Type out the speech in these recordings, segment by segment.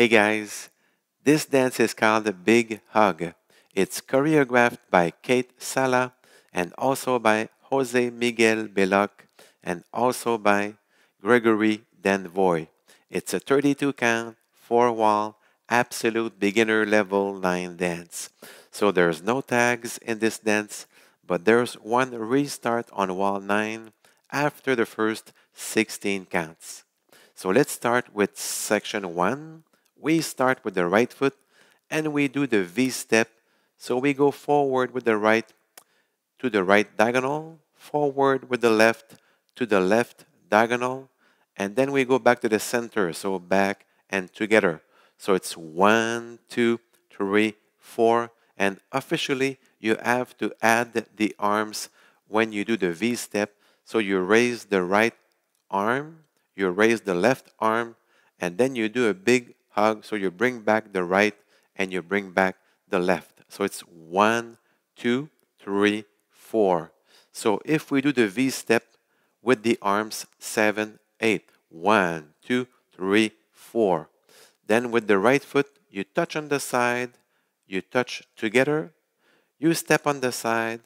Hey guys, this dance is called the Big Hug. It's choreographed by Kate Sala and also by Jose Miguel Beloc and also by Gregory Danvoy. It's a 32 count, four wall, absolute beginner level line dance. So there's no tags in this dance, but there's one restart on wall 9 after the first 16 counts. So let's start with section 1 we start with the right foot and we do the V step. So we go forward with the right to the right diagonal, forward with the left to the left diagonal, and then we go back to the center. So back and together. So it's one, two, three, four, and officially you have to add the arms when you do the V step. So you raise the right arm, you raise the left arm, and then you do a big hug. So you bring back the right and you bring back the left. So it's one, two, three, four. So if we do the V step with the arms, seven, eight. One, two, three, four. Then with the right foot, you touch on the side, you touch together, you step on the side,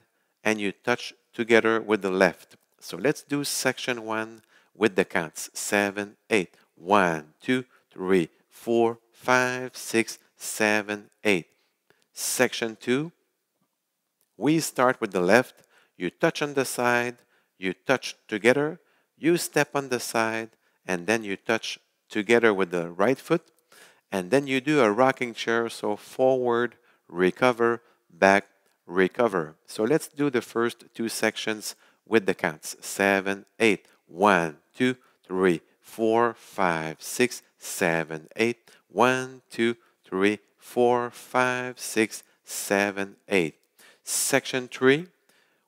and you touch together with the left. So let's do section one with the counts. Seven, eight. One, two, three, Four, five, six, seven, eight. Section 2, we start with the left, you touch on the side, you touch together, you step on the side, and then you touch together with the right foot, and then you do a rocking chair, so forward, recover, back, recover. So let's do the first two sections with the counts, Seven, eight, one, two, three. 4, 5, 6, 7, 8. 1, 2, 3, 4, 5, 6, 7, 8. Section 3,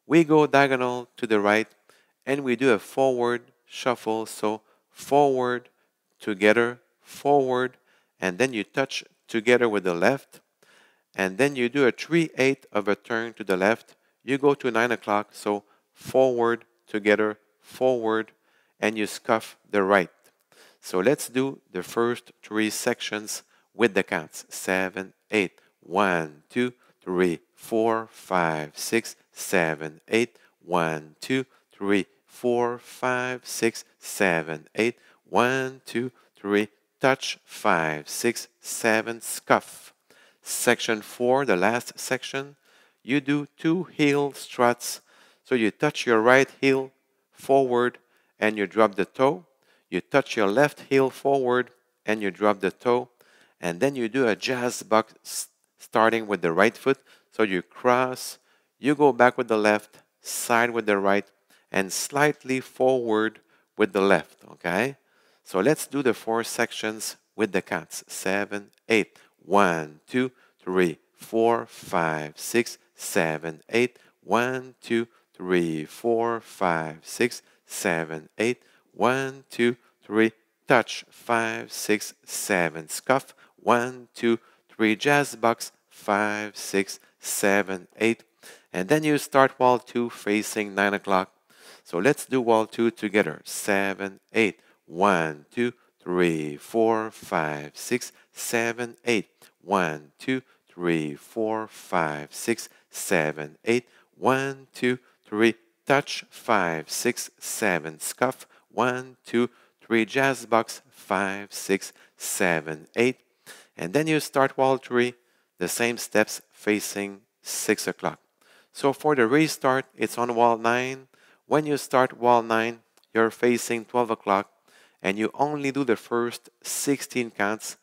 we go diagonal to the right and we do a forward shuffle. So forward, together, forward, and then you touch together with the left. And then you do a 3 8 of a turn to the left. You go to 9 o'clock. So forward, together, forward, and you scuff the right. So let's do the first three sections with the counts. 7, 8, 1, 2, 3, 4, 5, 6, 7, 8, 1, 2, 3, 4, 5, 6, 7, 8, 1, 2, 3, touch, 5, 6, 7, scuff. Section 4, the last section, you do two heel struts. So you touch your right heel forward and you drop the toe. You touch your left heel forward and you drop the toe. And then you do a jazz box starting with the right foot. So you cross, you go back with the left, side with the right, and slightly forward with the left, okay? So let's do the four sections with the cats. Seven, eight. One, two, three, four, five, six, seven, eight. One, two, three, four, five, six, Seven, eight, one, two, three, Touch. Five, six, seven. Scuff. One, two, three. Jazz box. Five, six, seven, eight. And then you start wall two facing nine o'clock. So let's do wall two together. Seven, eight, one, two, three, four, five, six, seven, eight, one, two, three, four, five, six, seven, eight, one, two, three touch, 5, 6, 7, scuff, 1, 2, 3, jazz box, 5, 6, 7, 8. And then you start wall 3, the same steps facing 6 o'clock. So for the restart, it's on wall 9. When you start wall 9, you're facing 12 o'clock and you only do the first 16 counts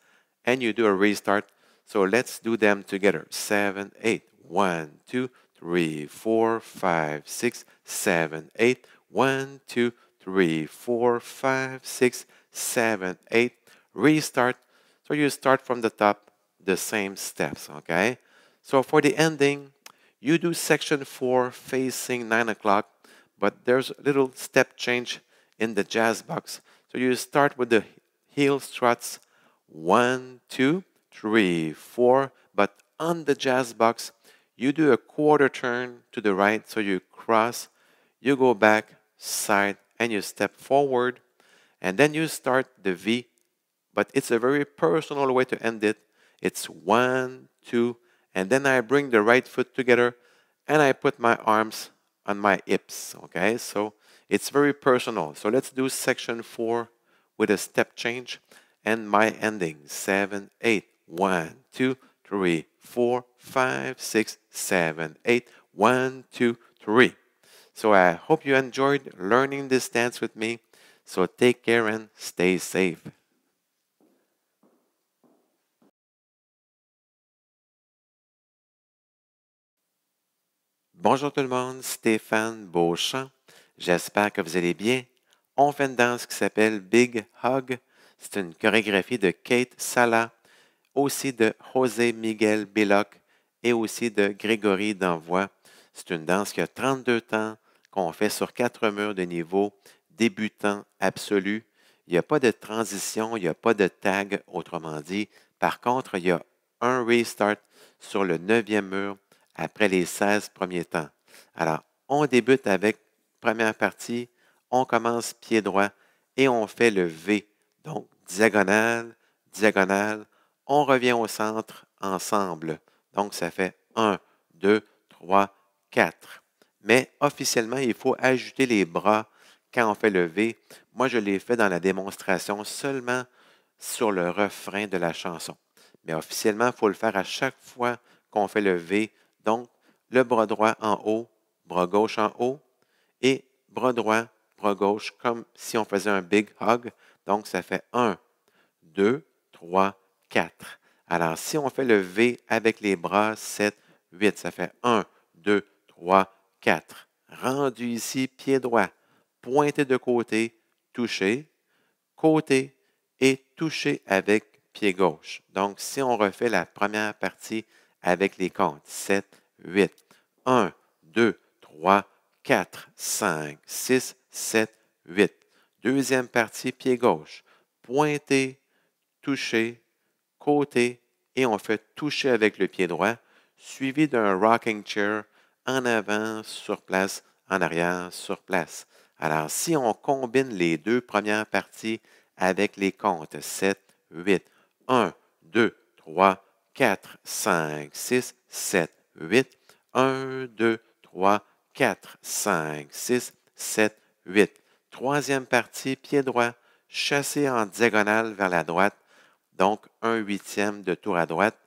and you do a restart. So let's do them together. 7, 8, 1, 2, three, four, five, six, seven, eight. One, two, three, four, five, six, seven, eight. Restart. So you start from the top, the same steps, okay? So for the ending, you do section four facing nine o'clock, but there's a little step change in the jazz box. So you start with the heel struts, one, two, three, four, but on the jazz box, you do a quarter turn to the right, so you cross, you go back, side, and you step forward, and then you start the V, but it's a very personal way to end it. It's one, two, and then I bring the right foot together and I put my arms on my hips, okay? So it's very personal. So let's do section four with a step change and my ending, seven, eight, one, two, three, 4, 5, 6, 7, 8, 1, 2, 3. So I hope you enjoyed learning this dance with me. So take care and stay safe. Bonjour tout le monde, Stéphane Beauchamp. J'espère que vous allez bien. On fait une danse qui s'appelle Big Hug. C'est une chorégraphie de Kate Salah aussi de José Miguel Belloc et aussi de Grégory Danvois. C'est une danse qui a 32 temps, qu'on fait sur quatre murs de niveau, débutant absolu. Il n'y a pas de transition, il n'y a pas de tag, autrement dit. Par contre, il y a un restart sur le neuvième mur après les 16 premiers temps. Alors, on débute avec première partie, on commence pied droit et on fait le V. Donc, diagonale, diagonale, on revient au centre ensemble. Donc, ça fait 1, 2, 3, 4. Mais officiellement, il faut ajouter les bras quand on fait le V. Moi, je l'ai fait dans la démonstration seulement sur le refrain de la chanson. Mais officiellement, il faut le faire à chaque fois qu'on fait le V. Donc, le bras droit en haut, bras gauche en haut et bras droit, bras gauche, comme si on faisait un big hug. Donc, ça fait 1, 2, 3, alors, si on fait le V avec les bras, 7, 8, ça fait 1, 2, 3, 4. Rendu ici, pied droit, pointé de côté, touché, côté et touché avec pied gauche. Donc, si on refait la première partie avec les comptes, 7, 8, 1, 2, 3, 4, 5, 6, 7, 8. Deuxième partie, pied gauche, pointé, touché, côté et on fait toucher avec le pied droit, suivi d'un rocking chair en avant, sur place, en arrière, sur place. Alors, si on combine les deux premières parties avec les comptes 7, 8, 1, 2, 3, 4, 5, 6, 7, 8, 1, 2, 3, 4, 5, 6, 7, 8. Troisième partie, pied droit, chassé en diagonale vers la droite, donc, un huitième de tour à droite.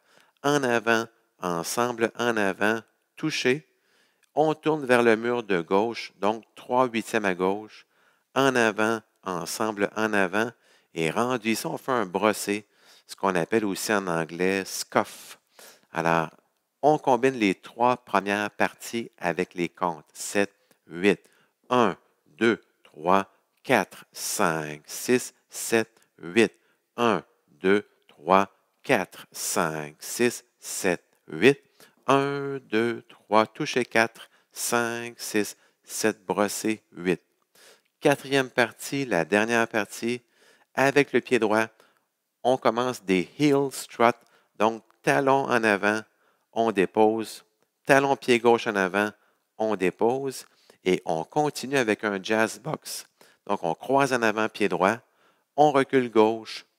En avant, ensemble, en avant, touché. On tourne vers le mur de gauche, donc trois huitièmes à gauche. En avant, ensemble, en avant. Et rendu ici, on fait un brossé, ce qu'on appelle aussi en anglais scoff. Alors, on combine les trois premières parties avec les comptes 7, 8, 1, 2, 3, 4, 5, 6, 7, 8, 1, 2, 3, 4, 5, 6, 7, 8. 1, 2, 3, touchez 4, 5, 6, 7, brosser 8. Quatrième partie, la dernière partie, avec le pied droit, on commence des heel strut, donc talon en avant, on dépose, talon pied gauche en avant, on dépose, et on continue avec un jazz box. Donc on croise en avant pied droit, on recule gauche,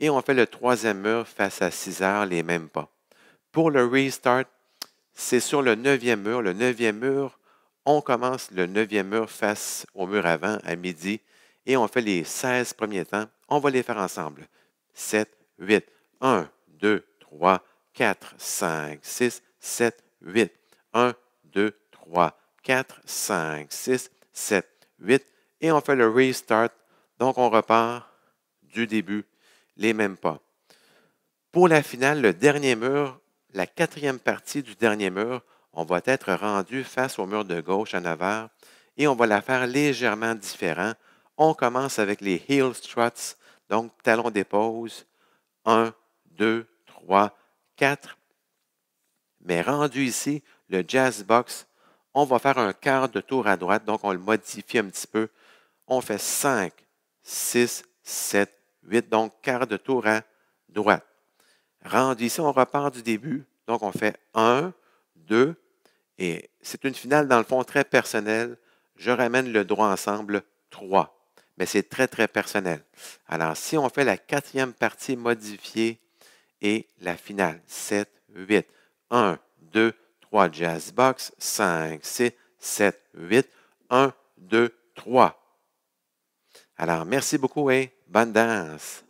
Et on fait le troisième mur face à 6 heures, les mêmes pas. Pour le restart, c'est sur le neuvième mur. Le neuvième mur, on commence le neuvième mur face au mur avant à midi et on fait les 16 premiers temps. On va les faire ensemble. 7, 8, 1, 2, 3, 4, 5, 6, 7, 8, 1, 2, 3, 4, 5, 6, 7, 8. Et on fait le restart. Donc, on repart du début les mêmes pas. Pour la finale, le dernier mur, la quatrième partie du dernier mur, on va être rendu face au mur de gauche en avant et on va la faire légèrement différent. On commence avec les heel struts, donc talons dépose, 1, 2, 3, 4. Mais rendu ici, le jazz box, on va faire un quart de tour à droite, donc on le modifie un petit peu. On fait 5, 6, 7, 8, donc quart de tour à droite. Rendu ici, on repart du début. Donc, on fait 1, 2, et c'est une finale, dans le fond, très personnelle. Je ramène le droit ensemble, 3. Mais c'est très, très personnel. Alors, si on fait la quatrième partie modifiée et la finale, 7, 8, 1, 2, 3, jazz box, 5, 6, 7, 8, 1, 2, 3. Alors, merci beaucoup et bandanas